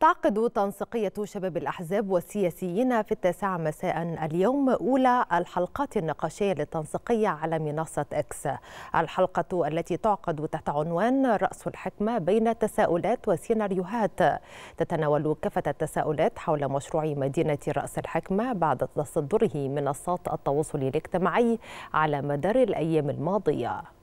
تعقد تنسيقية شباب الأحزاب والسياسيين في التاسعة مساء اليوم أولى الحلقات النقاشية للتنسيقية على منصة إكس الحلقة التي تعقد تحت عنوان رأس الحكمة بين تساؤلات وسيناريوهات تتناول كافة التساؤلات حول مشروع مدينة رأس الحكمة بعد تصدره منصات التواصل الاجتماعي على مدار الأيام الماضية